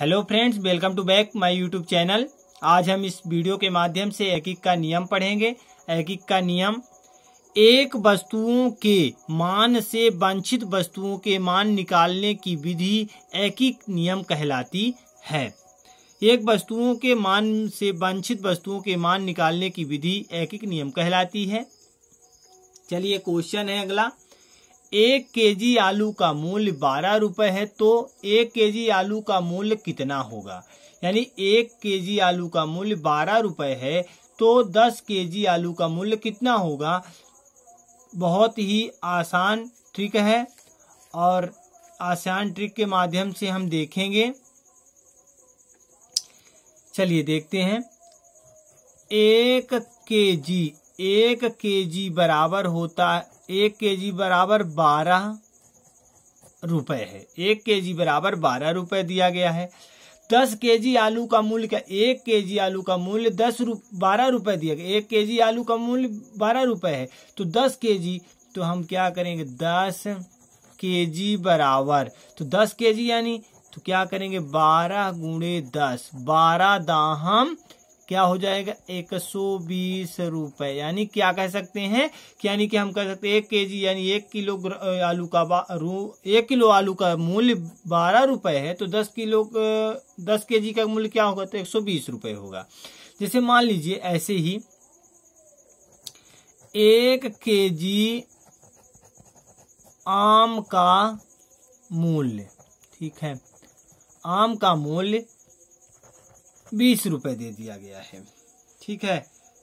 hello friends welcome to back my YouTube channel आज हम इस वीडियो के माध्यम से एकिक का नियम पढ़ेंगे एकिक का नियम एक वस्तुओं के मान से वंचित वस्तुओं के मान निकालने की विधि एकिक नियम कहलाती है एक वस्तुओं के मान से वंचित वस्तुओं के मान निकालने की विधि एकिक नियम कहलाती है चलिए क्वेश्चन है अगला एक केजी आलू का मूल्य बारह रुपए है तो एक केजी आलू का मूल्य कितना होगा यानी एक केजी आलू का मूल्य बारह रुपए है तो दस केजी आलू का मूल्य कितना होगा बहुत ही आसान ट्रिक है और आसान ट्रिक के माध्यम से हम देखेंगे चलिए देखते हैं एक केजी एक जी बराबर होता है एक जी बराबर बारह रुपए है एक जी बराबर बारह रुपए दिया गया है दस के जी आलू का मूल्य क्या एक के जी आलू का मूल्य दस रुप बारह रुपए दिया गया एक के जी आलू का मूल्य बारह रुपए है तो दस के जी तो हम क्या करेंगे दस के जी बराबर तो दस के जी यानी तो क्या करेंगे बारह गुणे दस बारह दाहम क्या हो जाएगा एक सौ बीस रुपए यानी क्या कह सकते हैं कि यानी कि हम कह सकते हैं एक के जी यानी एक किलो आलू का रू एक किलो आलू का मूल्य बारह रुपए है तो दस किलो दस के जी का मूल्य क्या होगा तो एक सौ बीस रुपए होगा जैसे मान लीजिए ऐसे ही एक के जी आम का मूल्य ठीक है आम का मूल्य बीस रुपए दे दिया गया है ठीक है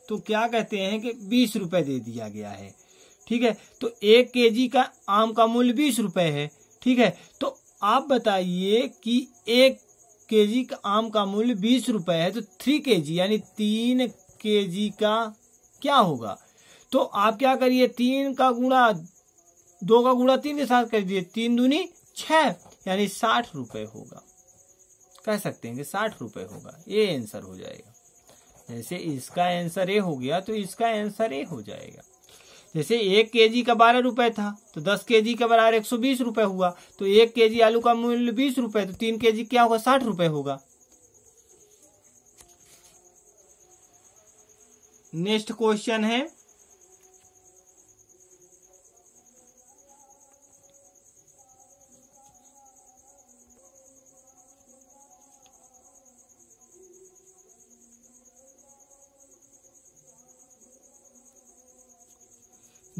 तो क्या कहते हैं कि बीस रुपए दे दिया गया है ठीक है तो एक केजी का आम का मूल्य बीस रुपए है ठीक है तो आप बताइए कि एक केजी का आम का मूल्य बीस रुपए है तो थ्री केजी यानी तीन केजी का क्या होगा तो आप क्या करिए तीन का गुणा दो का गुणा तीन के साथ कर दिए तीन दूनी छह यानी साठ रुपए होगा कह सकते हैं कि साठ रुपये होगा ये आंसर हो जाएगा जैसे इसका आंसर ए हो गया तो इसका आंसर ए हो जाएगा जैसे एक के जी का बारह रुपए था तो दस के जी का बराबर एक सौ बीस रुपए हुआ तो एक के जी आलू का मूल्य बीस रुपए तो तीन के जी क्या होगा साठ रुपए होगा नेक्स्ट क्वेश्चन है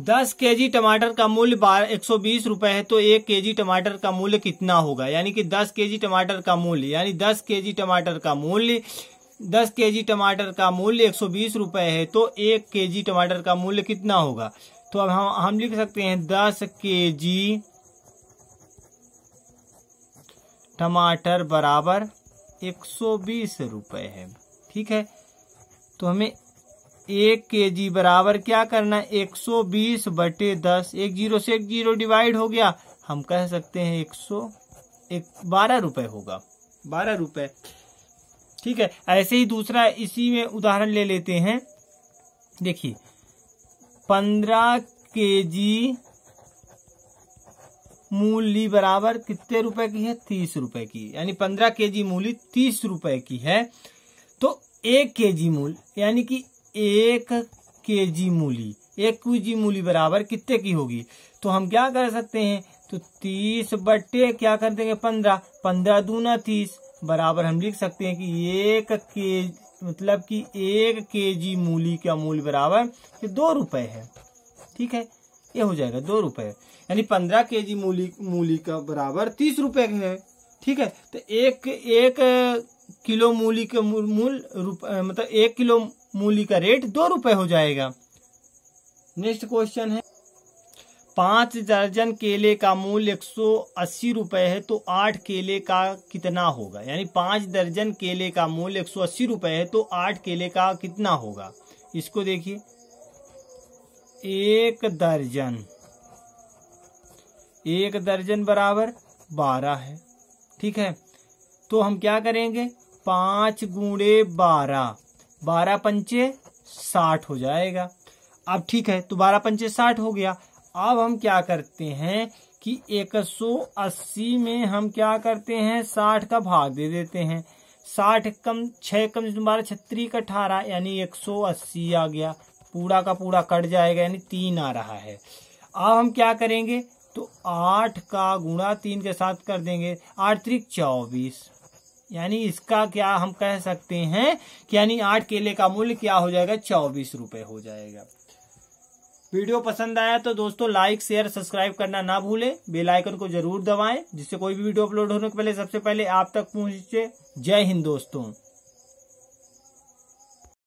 दस के जी टमाटर का मूल्य बारह एक सौ बीस रुपए है तो एक के जी टमाटर का मूल्य कितना होगा यानी कि दस के जी टमाटर का मूल्य यानी दस के जी टमाटर का मूल्य दस के जी टमाटर का मूल्य एक सौ बीस रुपए है तो एक के जी टमाटर का मूल्य कितना होगा तो अब हम हम लिख सकते हैं दस के जी टमाटर बराबर एक सौ बीस रुपये है ठीक है तो हमें एक के जी बराबर क्या करना एक सौ बीस बटे दस एक जीरो से एक जीरो डिवाइड हो गया हम कह सकते हैं एक सौ एक बारह रुपये होगा बारह रुपए ठीक है ऐसे ही दूसरा इसी में उदाहरण ले लेते हैं देखिए पंद्रह के जी मूली बराबर कितने रुपए की है तीस रुपए की यानी पंद्रह के जी मूली तीस रुपए की है तो एक के जी मूल यानी कि एक के जी मूली एक के जी मूली बराबर कितने की होगी तो हम क्या कर सकते हैं तो तीस बट्टे क्या कर देंगे पंद्रह पंद्रह दूना तीस बराबर हम लिख सकते हैं कि एक के मतलब कि एक के जी मूली का मूल्य बराबर ये दो रुपए है ठीक है ये हो जाएगा दो रुपए यानी पंद्रह के जी मूली मूली का बराबर तीस रुपए है ठीक है तो एक एक किलो मूली का मूल मतलब एक किलो मूली का रेट दो रुपए हो जाएगा नेक्स्ट क्वेश्चन है पांच दर्जन केले का मूल्य एक सौ अस्सी रुपए है तो आठ केले का कितना होगा यानी पांच दर्जन केले का मूल्य एक सौ अस्सी रुपए है तो आठ केले का कितना होगा इसको देखिए एक दर्जन एक दर्जन बराबर बारह है ठीक है तो हम क्या करेंगे पांच गुणे बारह बारह पंचे साठ हो जाएगा अब ठीक है तो बारह पंचे साठ हो गया अब हम क्या करते हैं कि 180 में हम क्या करते हैं 60 का भाग दे देते हैं 60 कम छः कम बारह छत्तीस का अठारह यानी 180 आ गया पूरा का पूरा कट जाएगा यानी तीन आ रहा है अब हम क्या करेंगे तो आठ का गुणा तीन के साथ कर देंगे आठ त्रिक चौबीस यानी इसका क्या हम कह सकते हैं कि यानी आठ केले का मूल्य क्या हो जाएगा चौबीस रुपए हो जाएगा वीडियो पसंद आया तो दोस्तों लाइक शेयर सब्सक्राइब करना ना भूले बेल आइकन को जरूर दबाएं जिससे कोई भी वीडियो अपलोड होने के पहले सबसे पहले आप तक पहुंचे जय हिंद दोस्तों